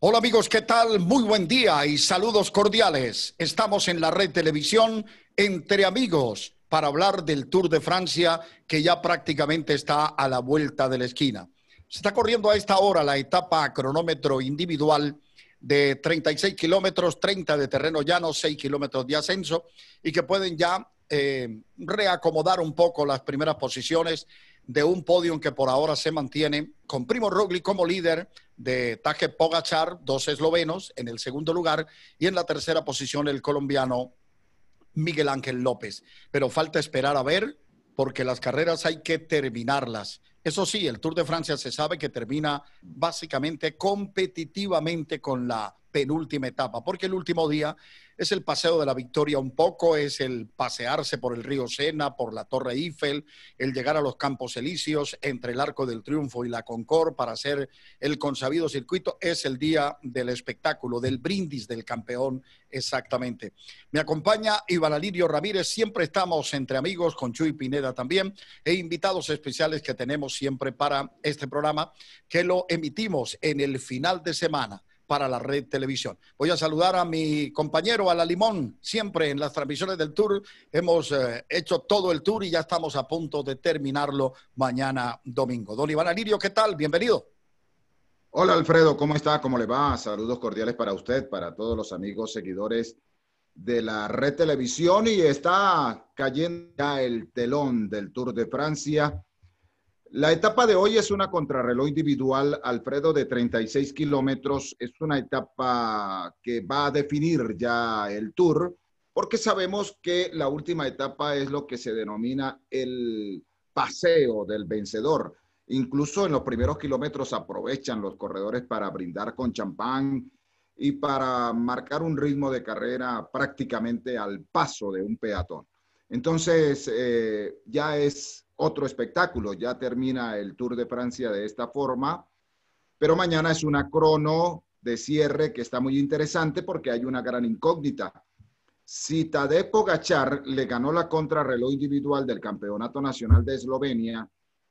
Hola amigos, ¿qué tal? Muy buen día y saludos cordiales. Estamos en la red televisión Entre Amigos para hablar del Tour de Francia que ya prácticamente está a la vuelta de la esquina. Se está corriendo a esta hora la etapa cronómetro individual de 36 kilómetros, 30 de terreno llano, 6 kilómetros de ascenso y que pueden ya eh, reacomodar un poco las primeras posiciones de un podium que por ahora se mantiene con Primo Roglic como líder de Taje Pogachar, dos eslovenos en el segundo lugar y en la tercera posición el colombiano Miguel Ángel López. Pero falta esperar a ver porque las carreras hay que terminarlas. Eso sí, el Tour de Francia se sabe que termina básicamente competitivamente con la penúltima etapa, porque el último día es el paseo de la victoria un poco, es el pasearse por el río Sena, por la Torre Eiffel, el llegar a los Campos Elíseos entre el Arco del Triunfo y la Concord para hacer el consabido circuito, es el día del espectáculo, del brindis del campeón, exactamente. Me acompaña Iván Alirio Ramírez, siempre estamos entre amigos con Chuy Pineda también e invitados especiales que tenemos siempre para este programa que lo emitimos en el final de semana para la red televisión. Voy a saludar a mi compañero, a la Limón. Siempre en las transmisiones del tour hemos eh, hecho todo el tour y ya estamos a punto de terminarlo mañana domingo. Don Iván Alirio, ¿qué tal? Bienvenido. Hola Alfredo, ¿cómo está? ¿Cómo le va? Saludos cordiales para usted, para todos los amigos, seguidores de la red televisión y está cayendo ya el telón del Tour de Francia la etapa de hoy es una contrarreloj individual, Alfredo, de 36 kilómetros. Es una etapa que va a definir ya el tour, porque sabemos que la última etapa es lo que se denomina el paseo del vencedor. Incluso en los primeros kilómetros aprovechan los corredores para brindar con champán y para marcar un ritmo de carrera prácticamente al paso de un peatón. Entonces, eh, ya es otro espectáculo. Ya termina el Tour de Francia de esta forma, pero mañana es una crono de cierre que está muy interesante porque hay una gran incógnita. Si Tadej Pogachar le ganó la contrarreloj individual del Campeonato Nacional de Eslovenia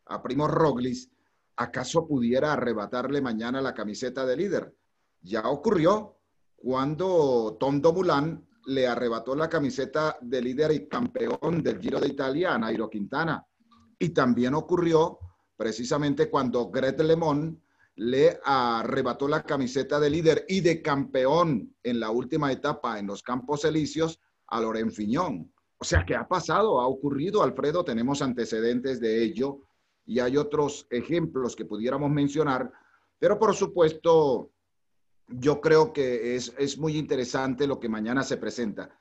a Primo Roglic, ¿acaso pudiera arrebatarle mañana la camiseta de líder? Ya ocurrió cuando Tom Domulán le arrebató la camiseta de líder y campeón del Giro de Italia a Nairo Quintana y también ocurrió precisamente cuando Gret Lemon le arrebató la camiseta de líder y de campeón en la última etapa en los Campos Elíseos a Loren Fiñón. O sea, que ha pasado? ¿Ha ocurrido, Alfredo? Tenemos antecedentes de ello y hay otros ejemplos que pudiéramos mencionar, pero por supuesto, yo creo que es, muy interesante lo que mañana se presenta.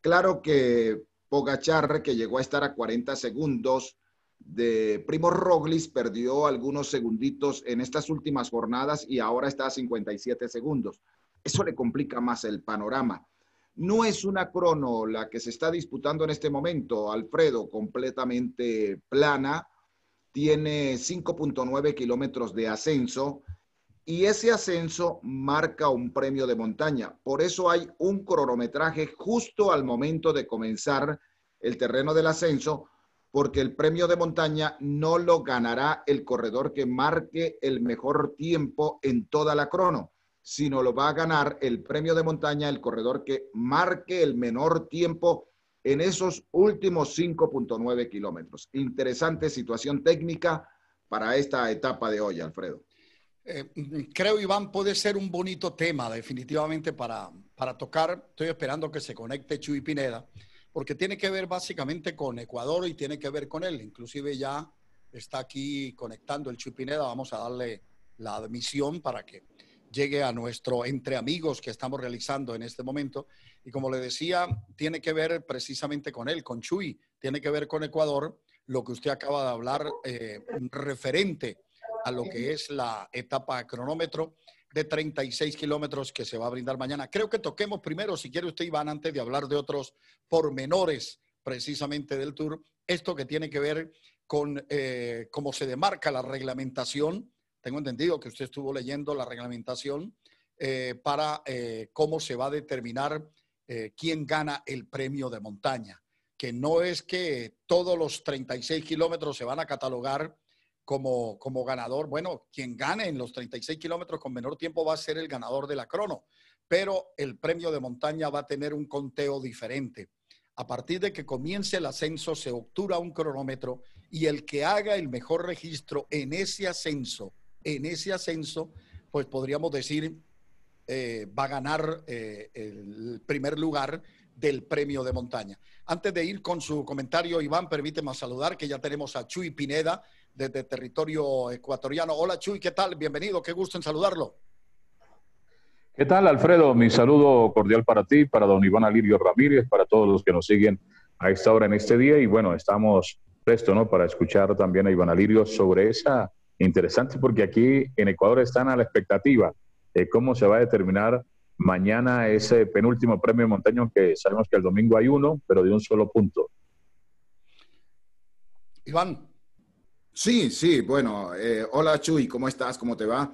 Claro que Pogachar, que llegó a estar a 40 segundos, de Primo Roglis perdió algunos segunditos en estas últimas jornadas y ahora está a 57 segundos. Eso le complica más el panorama. No es una crono la que se está disputando en este momento, Alfredo, completamente plana. Tiene 5.9 kilómetros de ascenso y ese ascenso marca un premio de montaña. Por eso hay un cronometraje justo al momento de comenzar el terreno del ascenso porque el premio de montaña no lo ganará el corredor que marque el mejor tiempo en toda la crono, sino lo va a ganar el premio de montaña el corredor que marque el menor tiempo en esos últimos 5.9 kilómetros. Interesante situación técnica para esta etapa de hoy, Alfredo. Eh, creo, Iván, puede ser un bonito tema definitivamente para, para tocar. Estoy esperando que se conecte Chuy Pineda porque tiene que ver básicamente con Ecuador y tiene que ver con él. Inclusive ya está aquí conectando el Chupineda, vamos a darle la admisión para que llegue a nuestro entre amigos que estamos realizando en este momento. Y como le decía, tiene que ver precisamente con él, con Chuy, tiene que ver con Ecuador, lo que usted acaba de hablar eh, referente a lo que es la etapa cronómetro de 36 kilómetros que se va a brindar mañana. Creo que toquemos primero, si quiere usted, Iván, antes de hablar de otros pormenores precisamente del Tour, esto que tiene que ver con eh, cómo se demarca la reglamentación. Tengo entendido que usted estuvo leyendo la reglamentación eh, para eh, cómo se va a determinar quién gana el premio de montaña, que no es que todos los 36 kilómetros se van a catalogar como, ganador. Bueno, quien gane en los 36 kilómetros con menor tiempo va a ser el ganador de la crono, pero el premio de montaña va a tener un conteo diferente. A partir de que comience el ascenso, se obtura un cronómetro y el que haga el mejor registro en ese ascenso, en ese ascenso, pues podríamos decir, eh, va a ganar eh, el primer lugar del premio de montaña. Antes de ir con su comentario, Iván, permíteme saludar que ya tenemos a Chuy Pineda, desde territorio ecuatoriano. Hola Chuy, ¿qué tal? Bienvenido, qué gusto en saludarlo. ¿Qué tal, Alfredo? Mi saludo cordial para ti, para don Iván Alirio Ramírez, para todos los que nos siguen a esta hora en este día. Y bueno, estamos prestos ¿no? para escuchar también a Iván Alirio sobre esa interesante, porque aquí en Ecuador están a la expectativa de cómo se va a determinar mañana ese penúltimo premio montaño, que sabemos que el domingo hay uno, pero de un solo punto. Iván. Sí, sí, bueno, eh, hola Chuy, ¿cómo estás? ¿Cómo te va?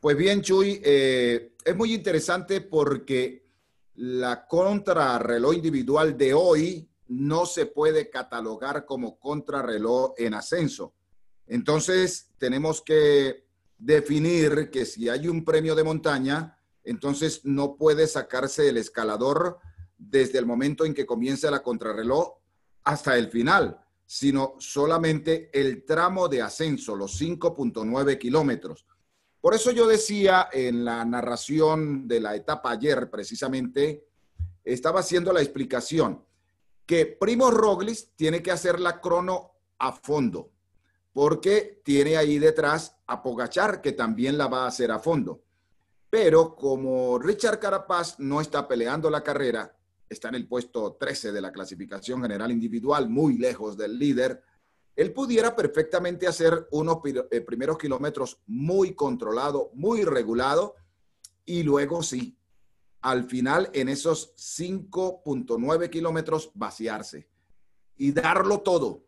Pues bien, Chuy, eh, es muy interesante porque la contrarreloj individual de hoy no se puede catalogar como contrarreloj en ascenso. Entonces, tenemos que definir que si hay un premio de montaña, entonces no puede sacarse el escalador desde el momento en que comienza la contrarreloj hasta el final sino solamente el tramo de ascenso, los 5.9 kilómetros. Por eso yo decía en la narración de la etapa ayer, precisamente, estaba haciendo la explicación que Primo Roglis tiene que hacer la crono a fondo, porque tiene ahí detrás a Pogachar, que también la va a hacer a fondo. Pero como Richard Carapaz no está peleando la carrera, está en el puesto 13 de la clasificación general individual, muy lejos del líder, él pudiera perfectamente hacer unos eh, primeros kilómetros muy controlado, muy regulado, y luego sí, al final en esos 5.9 kilómetros vaciarse y darlo todo,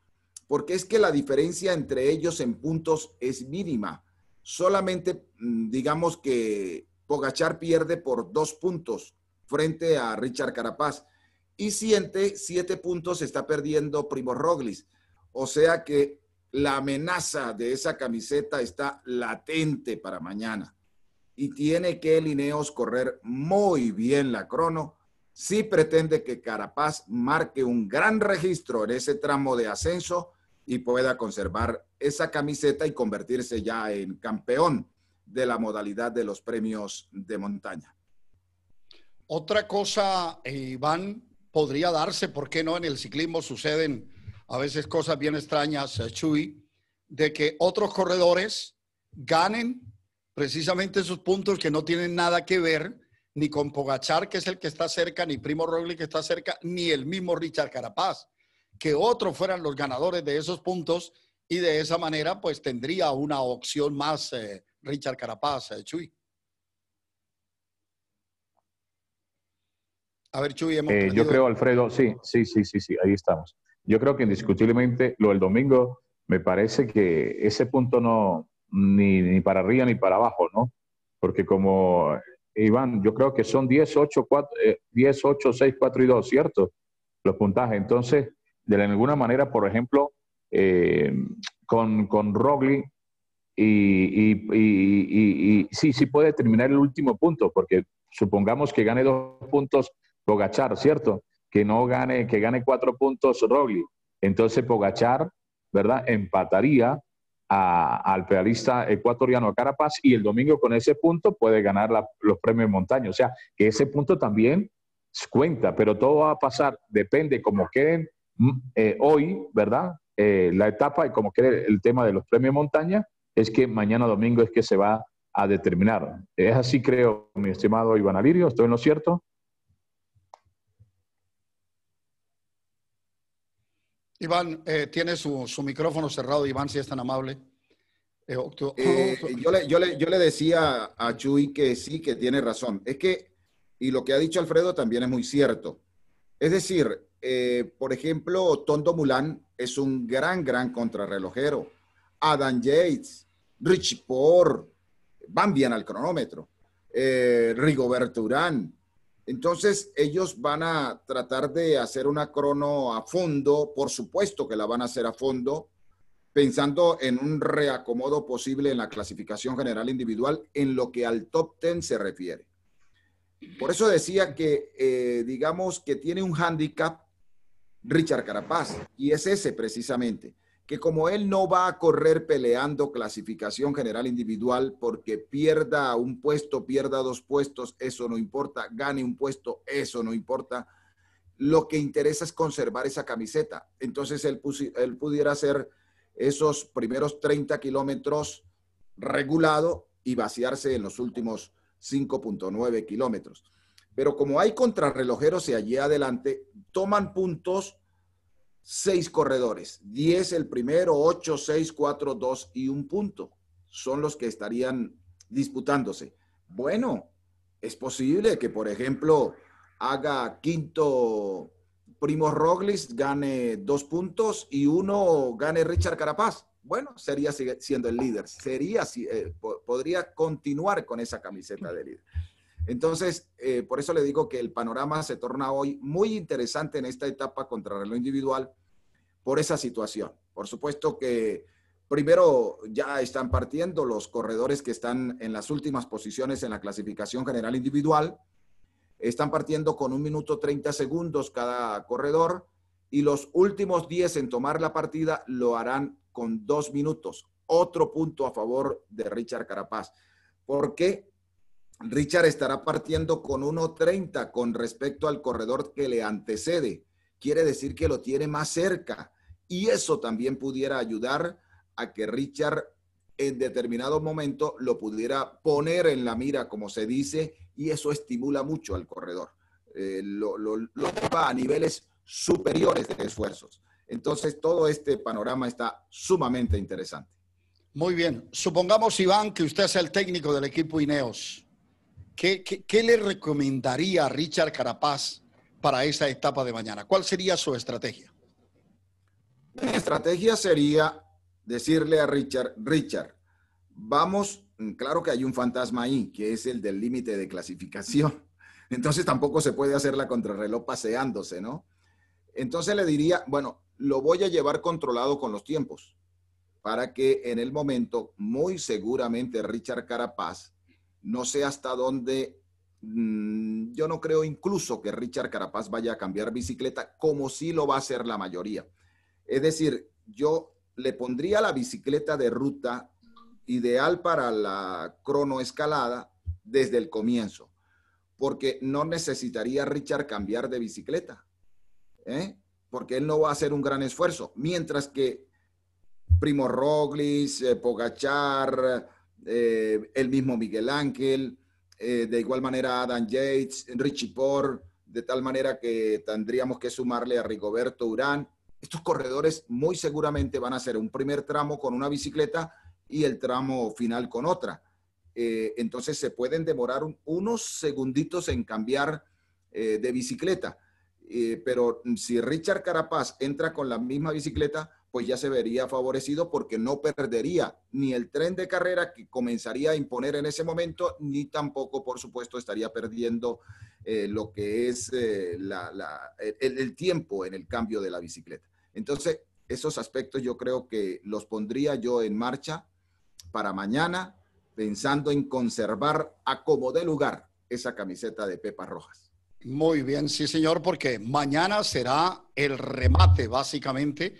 porque es que la diferencia entre ellos en puntos es mínima. Solamente mm, digamos que Pogachar pierde por dos puntos frente a Richard Carapaz. Y siente siete puntos está perdiendo Primo Roglis. O sea que la amenaza de esa camiseta está latente para mañana. Y tiene que Lineos correr muy bien la crono si pretende que Carapaz marque un gran registro en ese tramo de ascenso y pueda conservar esa camiseta y convertirse ya en campeón de la modalidad de los premios de montaña. Otra cosa, eh, Iván, podría darse, ¿por qué no? En el ciclismo suceden a veces cosas bien extrañas, eh, Chuy, de que otros corredores ganen precisamente esos puntos que no tienen nada que ver ni con Pogachar, que es el que está cerca, ni Primo Roglic, que está cerca, ni el mismo Richard Carapaz. Que otros fueran los ganadores de esos puntos y de esa manera, pues tendría una opción más eh, Richard Carapaz, Chuy. A ver, Chuy, eh, Yo creo, Alfredo, sí, sí, sí, sí, sí, ahí estamos. Yo creo que indiscutiblemente lo del domingo me parece que ese punto no, ni, para arriba ni para abajo, ¿no? Porque como eh, Iván, yo creo que son 10, 8, 6, 4 y 2, ¿cierto? Los puntajes. Entonces, de alguna manera, por ejemplo, eh, con, con Rogli y, y, y, sí, sí puede terminar el último punto, porque supongamos que gane dos puntos Pogachar, ¿cierto? Que no gane, que gane cuatro puntos Rogli. Entonces Pogachar, ¿verdad? Empataría al pedalista ecuatoriano Carapaz y el domingo con ese punto puede ganar los premios montaña. O sea, que ese punto también cuenta, pero todo va a pasar, depende como queden mm, eh, hoy, ¿verdad? Eh, la etapa y como quede el tema de los premios montaña, es que mañana domingo es que se va a determinar. Es así, creo, mi estimado Iván Alirio, ¿estoy en lo cierto? Iván, eh, tiene su, micrófono cerrado, Iván, si es tan amable. Eh, eh, yo, le, decía a Chuy que sí, que tiene razón. Es que, y lo que ha dicho Alfredo también es muy cierto. Es decir, por ejemplo, Tondo Mulán es un gran, gran contrarrelojero. Adam Yates, Rich Por, van bien al cronómetro. Rigoberto Urán, entonces, ellos van a tratar de hacer una crono a fondo, por supuesto que la van a hacer a fondo, pensando en un reacomodo posible en la clasificación general individual en lo que al top ten se refiere. Por eso decía que, eh, digamos, que tiene un hándicap Richard Carapaz, y es ese precisamente que como él no va a correr peleando clasificación general individual porque pierda un puesto, pierda dos puestos, eso no importa, gane un puesto, eso no importa. Lo que interesa es conservar esa camiseta. Entonces él, pudiera hacer esos primeros 30 kilómetros regulado y vaciarse en los últimos 5.9 kilómetros. Pero como hay contrarrelojeros y allí adelante, toman puntos seis corredores, diez el primero, ocho, seis, cuatro, dos y un punto. Son los que estarían disputándose. Bueno, es posible que, por ejemplo, haga quinto Primo Roglic, gane dos puntos y uno gane Richard Carapaz. Bueno, sería siendo el líder. Sería, si eh, podría continuar con esa camiseta de líder. Entonces, eh, por eso le digo que el panorama se torna hoy muy interesante en esta etapa contra reloj individual por esa situación. Por supuesto que primero ya están partiendo los corredores que están en las últimas posiciones en la clasificación general individual. Están partiendo con un minuto 30 segundos cada corredor y los últimos 10 en tomar la partida lo harán con dos minutos. Otro punto a favor de Richard Carapaz. ¿Por qué? Richard estará partiendo con 1.30 con respecto al corredor que le antecede. Quiere decir que lo tiene más cerca y eso también pudiera ayudar a que Richard en determinado momento lo pudiera poner en la mira, como se dice, y eso estimula mucho al corredor. Eh, lo, lleva lo va a niveles superiores de esfuerzos. Entonces, todo este panorama está sumamente interesante. Muy bien. Supongamos, Iván, que usted es el técnico del equipo INEOS. ¿Qué, le recomendaría a Richard Carapaz para esa etapa de mañana? ¿Cuál sería su estrategia? Mi estrategia sería decirle a Richard, Richard, vamos, mm, claro que hay un fantasma ahí, que es el del límite de clasificación. Entonces tampoco se puede hacer la contrarreloj paseándose, ¿no? Entonces le diría, bueno, lo voy a llevar controlado con los tiempos, para que en el momento, muy seguramente Richard Carapaz no sé hasta dónde, mm, yo no creo incluso que Richard Carapaz vaya a cambiar bicicleta como si lo va a hacer la mayoría. Es decir, yo le pondría la bicicleta de ruta ideal para la cronoescalada desde el comienzo, porque no necesitaría Richard cambiar de bicicleta, ¿eh? porque él no va a hacer un gran esfuerzo, mientras que Primo Roglic, eh, Pogachar, eh, el mismo Miguel Ángel, eh, de igual manera Adam Yates, Richie Por, de tal manera que tendríamos que sumarle a Rigoberto Urán. Estos corredores muy seguramente van a hacer un primer tramo con una bicicleta y el tramo final con otra. Eh, entonces se pueden demorar unos segunditos en cambiar de bicicleta. Eh, pero si Richard Carapaz entra con la misma bicicleta, pues ya se vería favorecido porque no perdería ni el tren de carrera que comenzaría a imponer en ese momento, ni tampoco, por supuesto, estaría perdiendo eh, lo que es eh, el, tiempo en el cambio de la bicicleta. Entonces, esos aspectos yo creo que los pondría yo en marcha para mañana, pensando en conservar a como de lugar esa camiseta de Pepa Rojas. Muy bien, sí señor, porque mañana será el remate básicamente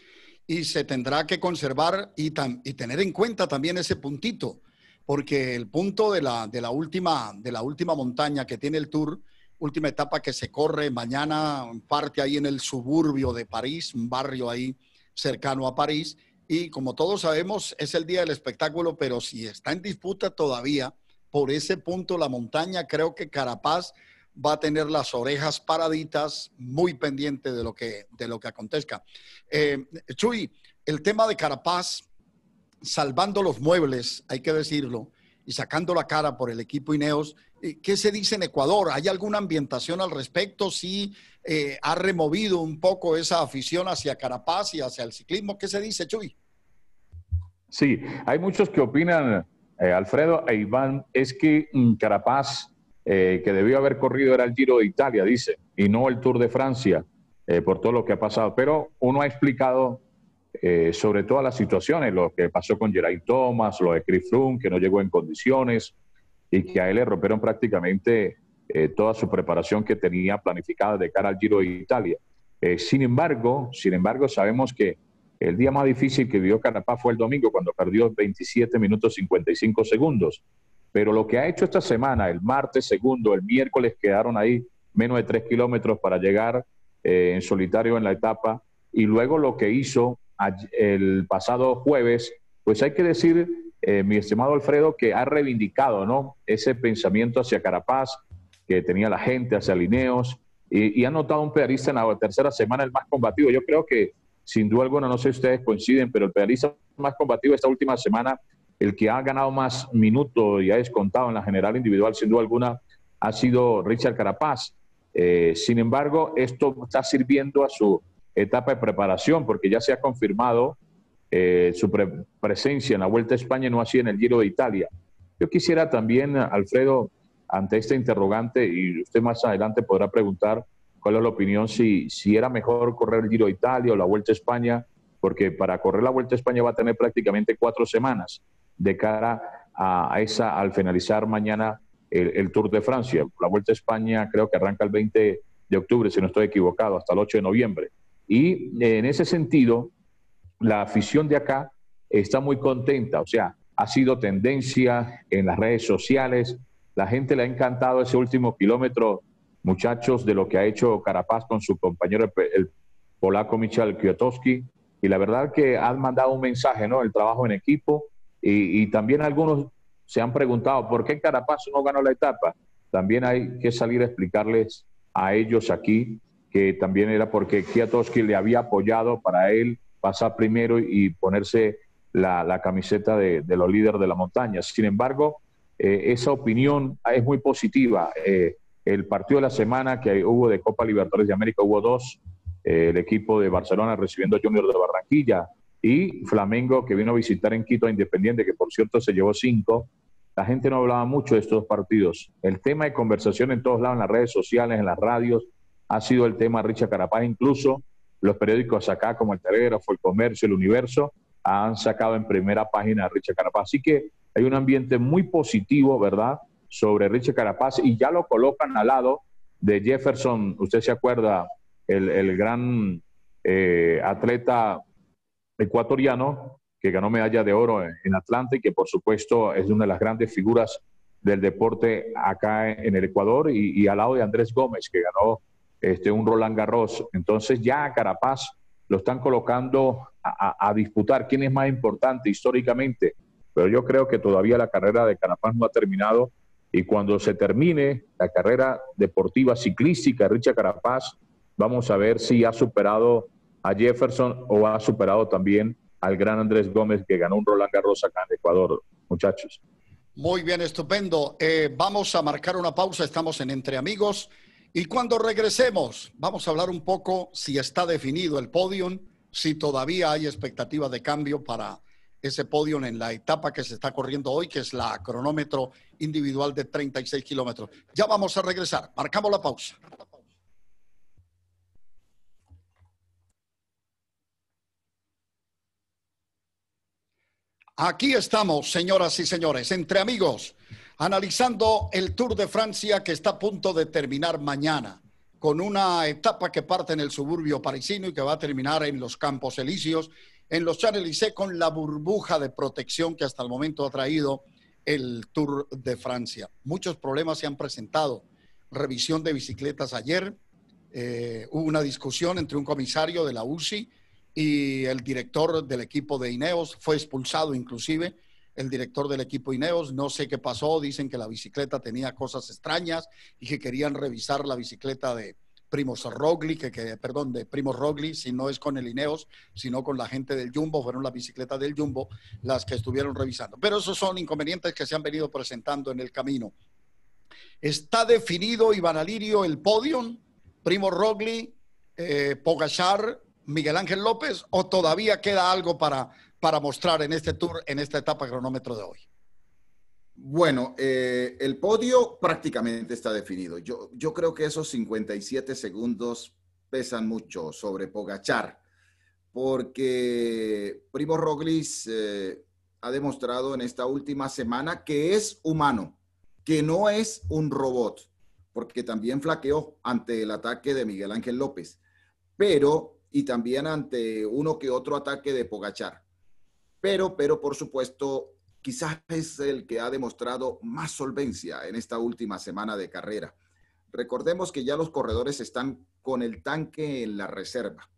y se tendrá que conservar y, tener en cuenta también ese puntito, porque el punto de la, última, de la última montaña que tiene el Tour, última etapa que se corre mañana, parte ahí en el suburbio de París, un barrio ahí cercano a París, y como todos sabemos es el día del espectáculo, pero si está en disputa todavía por ese punto la montaña, creo que Carapaz va a tener las orejas paraditas, muy pendiente de lo que, de lo que acontezca. Eh, Chuy, el tema de Carapaz, salvando los muebles, hay que decirlo, y sacando la cara por el equipo Ineos, eh, ¿qué se dice en Ecuador? ¿Hay alguna ambientación al respecto? ¿Sí eh, ha removido un poco esa afición hacia Carapaz y hacia el ciclismo? ¿Qué se dice, Chuy? Sí, hay muchos que opinan, Alfredo e Iván, es que Carapaz eh, que debió haber corrido era el Giro de Italia, dice, y no el Tour de Francia, eh, por todo lo que ha pasado. Pero uno ha explicado eh, sobre todas las situaciones, lo que pasó con Geraint Thomas, lo de Chris Froome, que no llegó en condiciones y que a él le rompieron prácticamente toda su preparación que tenía planificada de cara al Giro de Italia. sin embargo, sin embargo, sabemos que el día más difícil que vivió Carapaz fue el domingo, cuando perdió 27 minutos 55 segundos. Pero lo que ha hecho esta semana, el martes segundo, el miércoles quedaron ahí menos de tres kilómetros para llegar eh, en solitario en la etapa, y luego lo que hizo el pasado jueves, pues hay que decir, eh, mi estimado Alfredo, que ha reivindicado ¿no? ese pensamiento hacia Carapaz que tenía la gente, hacia Lineos, y, ha notado un pedalista en la tercera semana el más combativo. Yo creo que, sin duda alguna, no sé si ustedes coinciden, pero el pedalista más combativo esta última semana el que ha ganado más minutos y ha descontado en la general individual, sin duda alguna, ha sido Richard Carapaz. Eh, sin embargo, esto está sirviendo a su etapa de preparación, porque ya se ha confirmado eh, su presencia en la Vuelta a España, no así en el Giro de Italia. Yo quisiera también, Alfredo, ante este interrogante, y usted más adelante podrá preguntar cuál es la opinión, si, si era mejor correr el Giro de Italia o la Vuelta a España, porque para correr la Vuelta a España va a tener prácticamente cuatro semanas de cara a esa, al finalizar mañana el, Tour de Francia. La Vuelta a España creo que arranca el 20 de octubre, si no estoy equivocado, hasta el 8 de noviembre. Y eh, en ese sentido, la afición de acá está muy contenta, o sea, ha sido tendencia en las redes sociales, la gente le ha encantado ese último kilómetro, muchachos, de lo que ha hecho Carapaz con su compañero el polaco Michal Kwiatkowski, y la verdad que han mandado un mensaje, ¿no? El trabajo en equipo, y, también algunos se han preguntado por qué Carapaz no ganó la etapa. También hay que salir a explicarles a ellos aquí que también era porque Kwiatkowski le había apoyado para él pasar primero y ponerse la, camiseta de, los líderes de la montaña. Sin embargo, eh, esa opinión es muy positiva. Eh, el partido de la semana que hubo de Copa Libertadores de América hubo dos, eh, el equipo de Barcelona recibiendo a Junior de Barranquilla, y Flamengo que vino a visitar en Quito a Independiente, que por cierto se llevó cinco. La gente no hablaba mucho de estos partidos. El tema de conversación en todos lados, en las redes sociales, en las radios, ha sido el tema Richard Carapaz. Incluso los periódicos acá, como El Telégrafo, El Comercio, El Universo, han sacado en primera página a Richard Carapaz. Así que hay un ambiente muy positivo, ¿verdad?, sobre Richard Carapaz y ya lo colocan al lado de Jefferson. Usted se acuerda, el, el gran eh, atleta ecuatoriano que ganó medalla de oro en Atlanta y que por supuesto es una de las grandes figuras del deporte acá en el Ecuador y, al lado de Andrés Gómez que ganó este, un Roland Garros. Entonces ya Carapaz lo están colocando a, disputar quién es más importante históricamente, pero yo creo que todavía la carrera de Carapaz no ha terminado y cuando se termine la carrera deportiva ciclística de Richard Carapaz, vamos a ver si ha superado a Jefferson o ha superado también al gran Andrés Gómez que ganó un Roland Garros acá en Ecuador, muchachos. Muy bien, estupendo. Eh, vamos a marcar una pausa, estamos en Entre Amigos y cuando regresemos vamos a hablar un poco si está definido el podium, si todavía hay expectativa de cambio para ese podium en la etapa que se está corriendo hoy, que es la cronómetro individual de 36 kilómetros. Ya vamos a regresar, marcamos la pausa. Aquí estamos, señoras y señores, entre amigos, analizando el Tour de Francia que está a punto de terminar mañana, con una etapa que parte en el suburbio parisino y que va a terminar en los Campos Elíseos, en los Champs-Élysées, con la burbuja de protección que hasta el momento ha traído el Tour de Francia. Muchos problemas se han presentado. Revisión de bicicletas ayer, eh, hubo una discusión entre un comisario de la UCI y el director del equipo de Ineos fue expulsado inclusive. El director del equipo Ineos, no sé qué pasó, dicen que la bicicleta tenía cosas extrañas y que querían revisar la bicicleta de Primos Rogli, que, perdón, de Primo Rogli, si no es con el Ineos, sino con la gente del Jumbo, fueron las bicicletas del Jumbo las que estuvieron revisando. Pero esos son inconvenientes que se han venido presentando en el camino. Está definido Ivan Alirio el podium, Primo Rogli, eh, Pogachar Miguel Ángel López o todavía queda algo para, para mostrar en este tour, en esta etapa cronómetro de hoy? Bueno, eh, el podio prácticamente está definido. Yo, yo creo que esos 57 segundos pesan mucho sobre Pogachar, porque Primo Roglis eh, ha demostrado en esta última semana que es humano, que no es un robot, porque también flaqueó ante el ataque de Miguel Ángel López. Pero y también ante uno que otro ataque de Pogachar. Pero, pero por supuesto, quizás es el que ha demostrado más solvencia en esta última semana de carrera. Recordemos que ya los corredores están con el tanque en la reserva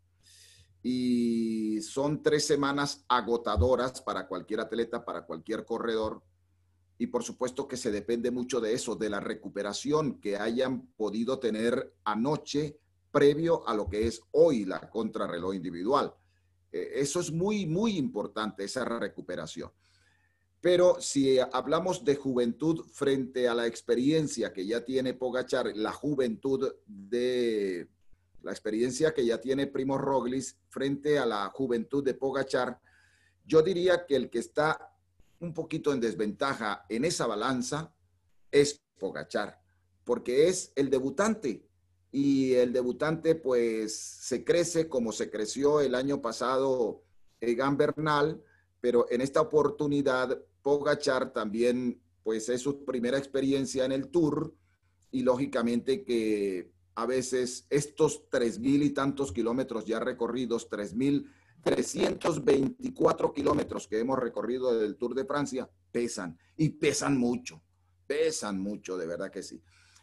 y son tres semanas agotadoras para cualquier atleta, para cualquier corredor. Y por supuesto que se depende mucho de eso, de la recuperación que hayan podido tener anoche, previo a lo que es hoy la contrarreloj individual. Eh, eso es muy, muy importante, esa recuperación. Pero si hablamos de juventud frente a la experiencia que ya tiene Pogachar, la juventud de la experiencia que ya tiene Primo Roglic frente a la juventud de Pogachar, yo diría que el que está un poquito en desventaja en esa balanza es Pogachar, porque es el debutante, y el debutante pues se crece como se creció el año pasado Egan eh, Bernal, pero en esta oportunidad Pogachar también pues es su primera experiencia en el Tour y lógicamente que a veces estos tres mil y tantos kilómetros ya recorridos, tres mil veinticuatro kilómetros que hemos recorrido del Tour de Francia pesan y pesan mucho, pesan mucho, de verdad que sí.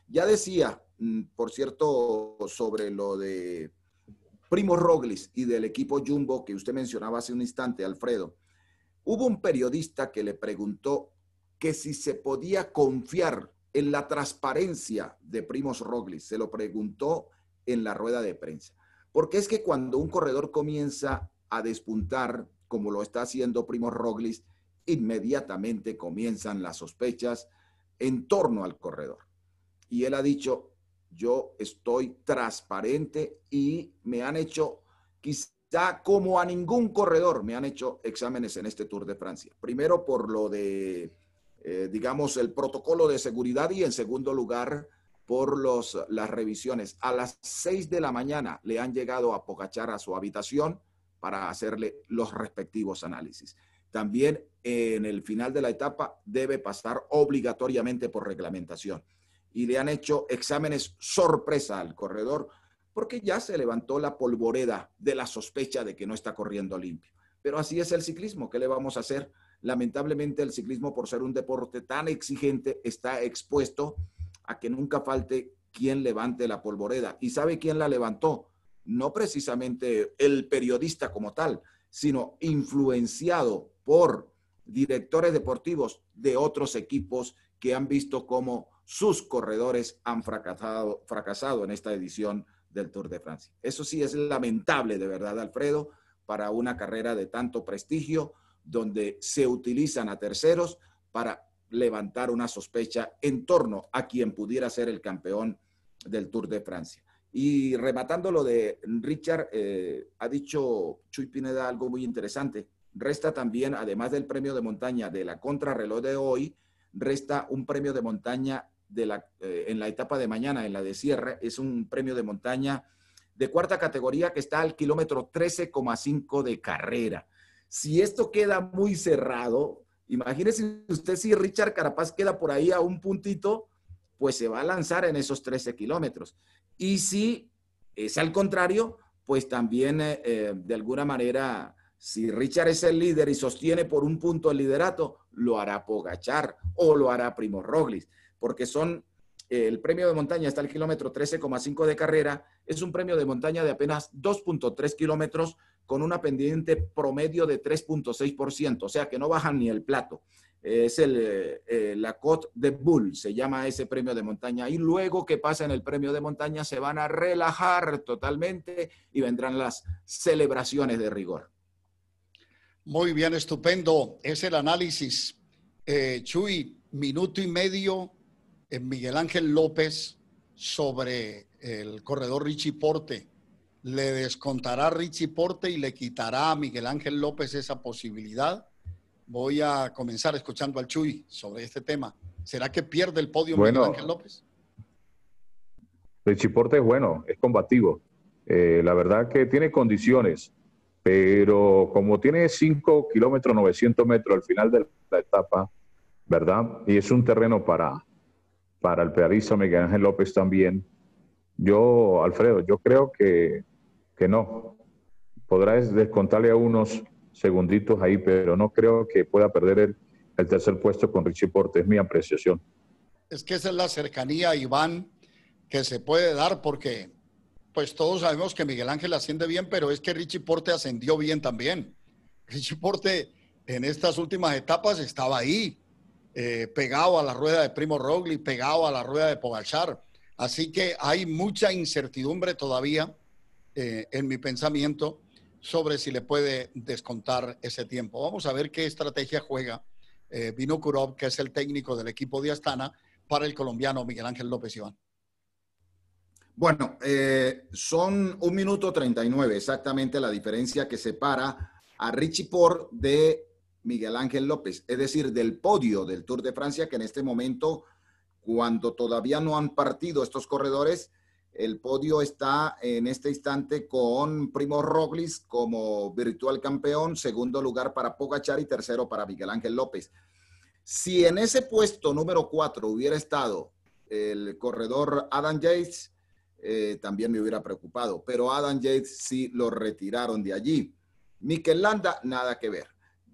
Ya decía, Mm, por cierto, sobre lo de Primo Roglis y del equipo Jumbo que usted mencionaba hace un instante, Alfredo, hubo un periodista que le preguntó que si se podía confiar en la transparencia de Primo Roglis. Se lo preguntó en la rueda de prensa. Porque es que cuando un corredor comienza a despuntar, como lo está haciendo Primo Roglis, inmediatamente comienzan las sospechas en torno al corredor. Y él ha dicho, yo estoy transparente y me han hecho, quizá como a ningún corredor, me han hecho exámenes en este Tour de Francia. Primero por lo de, eh, digamos, el protocolo de seguridad y en segundo lugar por las revisiones. A las 6 de la mañana le han llegado a Pocachar a su habitación para hacerle los respectivos análisis. También en el final de la etapa debe pasar obligatoriamente por reglamentación y le han hecho exámenes sorpresa al corredor porque ya se levantó la polvoreda de la sospecha de que no está corriendo limpio. Pero así es el ciclismo, ¿qué le vamos a hacer? Lamentablemente el ciclismo, por ser un deporte tan exigente, está expuesto a que nunca falte quien levante la polvoreda. ¿Y sabe quién la levantó? No precisamente el periodista como tal, sino influenciado por directores deportivos de otros equipos que han visto cómo sus corredores han fracasado, fracasado en esta edición del Tour de Francia. Eso sí es lamentable, de verdad, Alfredo, para una carrera de tanto prestigio, donde se utilizan a terceros para levantar una sospecha en torno a quien pudiera ser el campeón del Tour de Francia. Y rematando lo de Richard, eh, ha dicho Chuy Pineda algo muy interesante. Resta también, además del premio de montaña de la contrarreloj de hoy, resta un premio de montaña la, eh, en la etapa de mañana, en la de cierre, es un premio de montaña de cuarta categoría que está al kilómetro 13,5 de carrera. Si esto queda muy cerrado, imagínese usted si Richard Carapaz queda por ahí a un puntito, pues se va a lanzar en esos 13 kilómetros. Y si es al contrario, pues también eh, eh, de alguna manera, si Richard es el líder y sostiene por un punto el liderato, lo hará Pogachar o lo hará Primo Roglic porque son eh, el premio de montaña está el kilómetro 13,5 de carrera, es un premio de montaña de apenas 2.3 kilómetros con una pendiente promedio de 3.6%, o sea que no bajan ni el plato. es el, eh, la Cot de Bull, se llama ese premio de montaña. Y luego que pasa en el premio de montaña, se van a relajar totalmente y vendrán las celebraciones de rigor. Muy bien, estupendo. Es el análisis. Eh, Chuy, minuto y medio en Miguel Ángel López sobre el corredor Richie Porte. Le descontará Richie Porte y le quitará a Miguel Ángel López esa posibilidad. Voy a comenzar escuchando al Chuy sobre este tema. ¿Será que pierde el podio Miguel Ángel López? Richie Porte es bueno, es combativo. Eh, la verdad que tiene condiciones, pero como tiene 5 kilómetros 900 metros al final de la etapa, ¿verdad? Y es un terreno para, para el periodista Miguel Ángel López también. Yo, Alfredo, yo creo que, no. Podrás descontarle a unos segunditos ahí, pero no creo que pueda perder el, el tercer puesto con Richie Porte. Es mi apreciación. Es que esa es la cercanía, Iván, que se puede dar porque pues todos sabemos que Miguel Ángel asciende bien, pero es que Richie Porte ascendió bien también. Richie Porte en estas últimas etapas estaba ahí. Eh, pegado a la rueda de Primo Rogli, pegado a la rueda de Pogachar. Así que hay mucha incertidumbre todavía eh, en mi pensamiento sobre si le puede descontar ese tiempo. Vamos a ver qué estrategia juega Vino eh, Kurov, que es el técnico del equipo de Astana, para el colombiano Miguel Ángel López Iván. Bueno, son un minuto 39 exactamente la diferencia que separa a Richie Port de Miguel Ángel López, es decir, del podio del Tour de Francia, que en este momento, cuando todavía no han partido estos corredores, el podio está en este instante con Primo Roglis como virtual campeón, segundo lugar para Pogachar y tercero para Miguel Ángel López. Si en ese puesto número cuatro hubiera estado el corredor Adam Yates, eh, también me hubiera preocupado, pero Adam Yates sí lo retiraron de allí. Miquel Landa, nada que ver.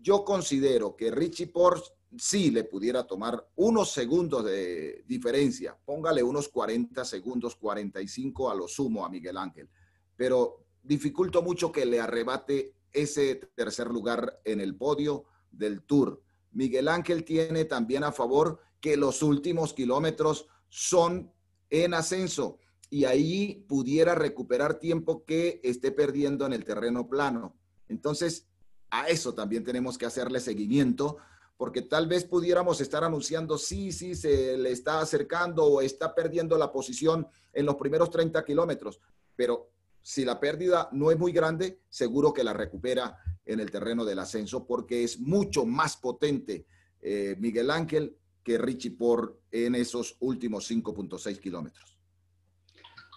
Yo considero que Richie Porsche sí le pudiera tomar unos segundos de diferencia, póngale unos 40 segundos, 45 a lo sumo a Miguel Ángel, pero dificulto mucho que le arrebate ese tercer lugar en el podio del Tour. Miguel Ángel tiene también a favor que los últimos kilómetros son en ascenso y ahí pudiera recuperar tiempo que esté perdiendo en el terreno plano. Entonces, a eso también tenemos que hacerle seguimiento, porque tal vez pudiéramos estar anunciando, sí, sí, se le está acercando o está perdiendo la posición en los primeros 30 kilómetros, pero si la pérdida no es muy grande, seguro que la recupera en el terreno del ascenso, porque es mucho más potente eh, Miguel Ángel que Richie Por en esos últimos 5.6 kilómetros.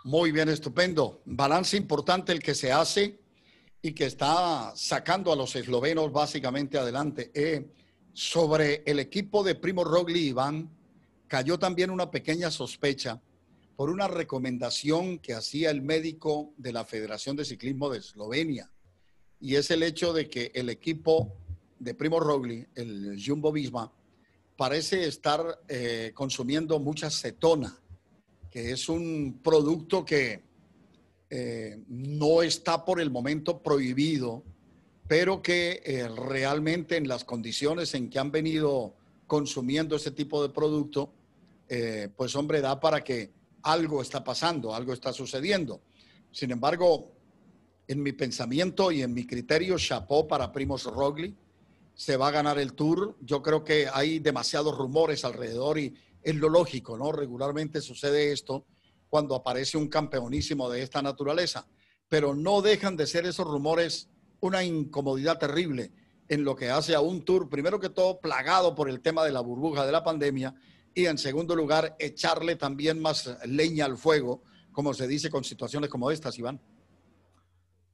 Muy bien, estupendo. Balance importante el que se hace y que está sacando a los eslovenos básicamente adelante. Eh, sobre el equipo de Primo Rogli Iván cayó también una pequeña sospecha por una recomendación que hacía el médico de la Federación de Ciclismo de Eslovenia. Y es el hecho de que el equipo de Primo Rogli, el Jumbo Visma, parece estar eh, consumiendo mucha cetona, que es un producto que eh, no está por el momento prohibido, pero que eh, realmente en las condiciones en que han venido consumiendo ese tipo de producto, eh, pues hombre, da para que algo está pasando, algo está sucediendo. Sin embargo, en mi pensamiento y en mi criterio, chapó para Primos Rogli, se va a ganar el tour. Yo creo que hay demasiados rumores alrededor y es lo lógico, ¿no? Regularmente sucede esto cuando aparece un campeonísimo de esta naturaleza. Pero no dejan de ser esos rumores una incomodidad terrible en lo que hace a un tour, primero que todo, plagado por el tema de la burbuja de la pandemia y en segundo lugar, echarle también más leña al fuego, como se dice con situaciones como estas, Iván.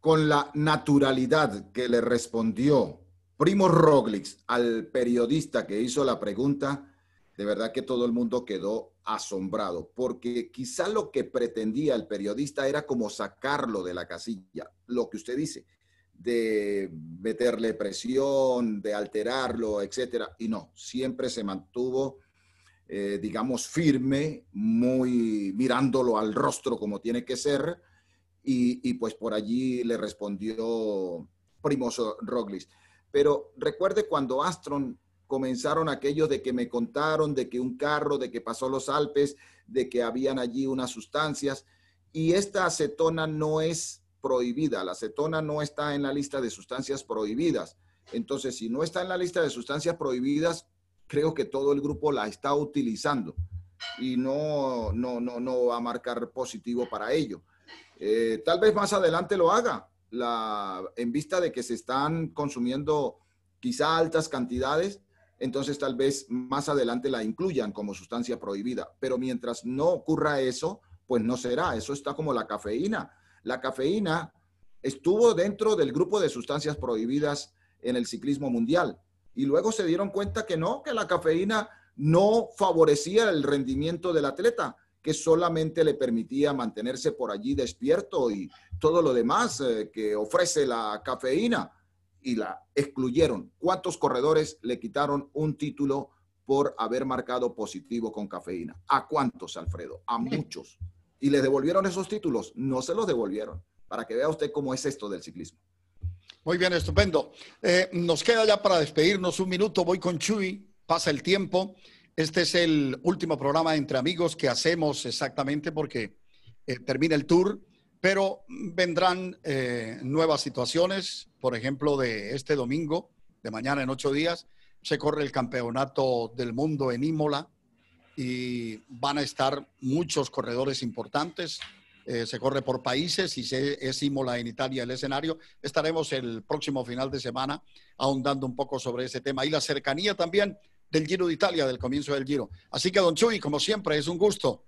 Con la naturalidad que le respondió Primo Roglic al periodista que hizo la pregunta, de verdad que todo el mundo quedó asombrado, porque quizá lo que pretendía el periodista era como sacarlo de la casilla, lo que usted dice, de meterle presión, de alterarlo, etcétera, y no, siempre se mantuvo, eh, digamos, firme, muy mirándolo al rostro como tiene que ser, y, pues por allí le respondió Primoso Roglis. Pero recuerde cuando Astron comenzaron aquellos de que me contaron, de que un carro, de que pasó los Alpes, de que habían allí unas sustancias. Y esta acetona no es prohibida, la acetona no está en la lista de sustancias prohibidas. Entonces, si no está en la lista de sustancias prohibidas, creo que todo el grupo la está utilizando y no, no, no, no va a marcar positivo para ello. Eh, tal vez más adelante lo haga, la, en vista de que se están consumiendo quizá altas cantidades entonces tal vez más adelante la incluyan como sustancia prohibida. Pero mientras no ocurra eso, pues no será. Eso está como la cafeína. La cafeína estuvo dentro del grupo de sustancias prohibidas en el ciclismo mundial. Y luego se dieron cuenta que no, que la cafeína no favorecía el rendimiento del atleta, que solamente le permitía mantenerse por allí despierto y todo lo demás eh, que ofrece la cafeína y la excluyeron. ¿Cuántos corredores le quitaron un título por haber marcado positivo con cafeína? ¿A cuántos, Alfredo? A muchos. ¿Y le devolvieron esos títulos? No se los devolvieron, para que vea usted cómo es esto del ciclismo. Muy bien, estupendo. Eh, nos queda ya para despedirnos un minuto. Voy con Chuy, pasa el tiempo. Este es el último programa entre amigos que hacemos exactamente porque eh, termina el tour pero vendrán eh, nuevas situaciones, por ejemplo, de este domingo, de mañana en ocho días, se corre el campeonato del mundo en Imola y van a estar muchos corredores importantes. Eh, se corre por países y es Imola en Italia el escenario. Estaremos el próximo final de semana ahondando un poco sobre ese tema y la cercanía también del Giro de Italia, del comienzo del Giro. Así que, don Chuy, como siempre, es un gusto.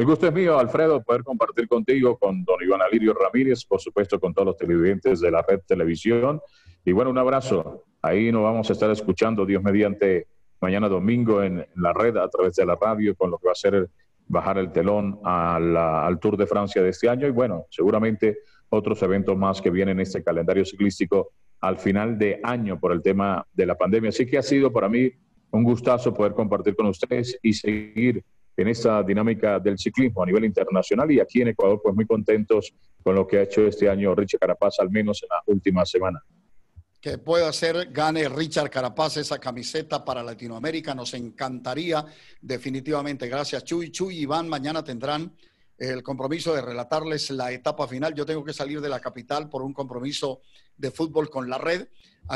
El gusto es mío, Alfredo, poder compartir contigo, con don Iván Alirio Ramírez, por supuesto, con todos los televidentes de la red televisión. Y bueno, un abrazo. Ahí nos vamos a estar escuchando, Dios mediante, mañana domingo en la red a través de la radio con lo que va a ser bajar el telón al Tour de Francia de este año. Y bueno, seguramente otros eventos más que vienen en este calendario ciclístico al final de año por el tema de la pandemia. Así que ha sido para mí un gustazo poder compartir con ustedes y seguir en esta dinámica del ciclismo a nivel internacional y aquí en Ecuador, pues muy contentos con lo que ha hecho este año Richard Carapaz, al menos en la última semana. Que pueda hacer, gane Richard Carapaz esa camiseta para Latinoamérica, nos encantaría definitivamente. Gracias Chuy, Chuy, Iván, mañana tendrán el compromiso de relatarles la etapa final. Yo tengo que salir de la capital por un compromiso de fútbol con la red,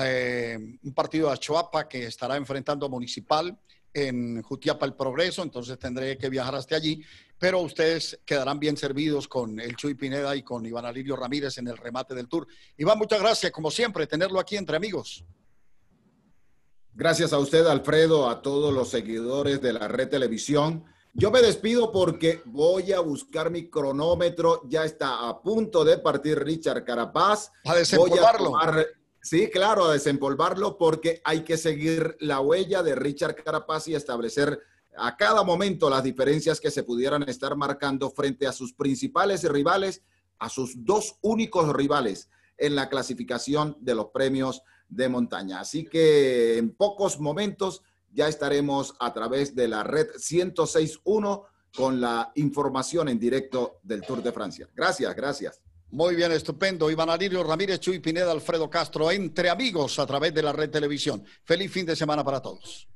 eh, un partido de Choapa que estará enfrentando a Municipal en Jutiapa el Progreso, entonces tendré que viajar hasta allí, pero ustedes quedarán bien servidos con el Chuy Pineda y con Iván Alirio Ramírez en el remate del tour. Iván, muchas gracias, como siempre, tenerlo aquí entre amigos. Gracias a usted, Alfredo, a todos los seguidores de la red televisión. Yo me despido porque voy a buscar mi cronómetro. Ya está a punto de partir Richard Carapaz. voy a tomar Sí, claro, a desempolvarlo porque hay que seguir la huella de Richard Carapaz y establecer a cada momento las diferencias que se pudieran estar marcando frente a sus principales rivales, a sus dos únicos rivales en la clasificación de los premios de montaña. Así que en pocos momentos ya estaremos a través de la red 1061 con la información en directo del Tour de Francia. Gracias, gracias. Muy bien, estupendo. Iván Alirio Ramírez, Chuy Pineda, Alfredo Castro, entre amigos a través de la red televisión. Feliz fin de semana para todos.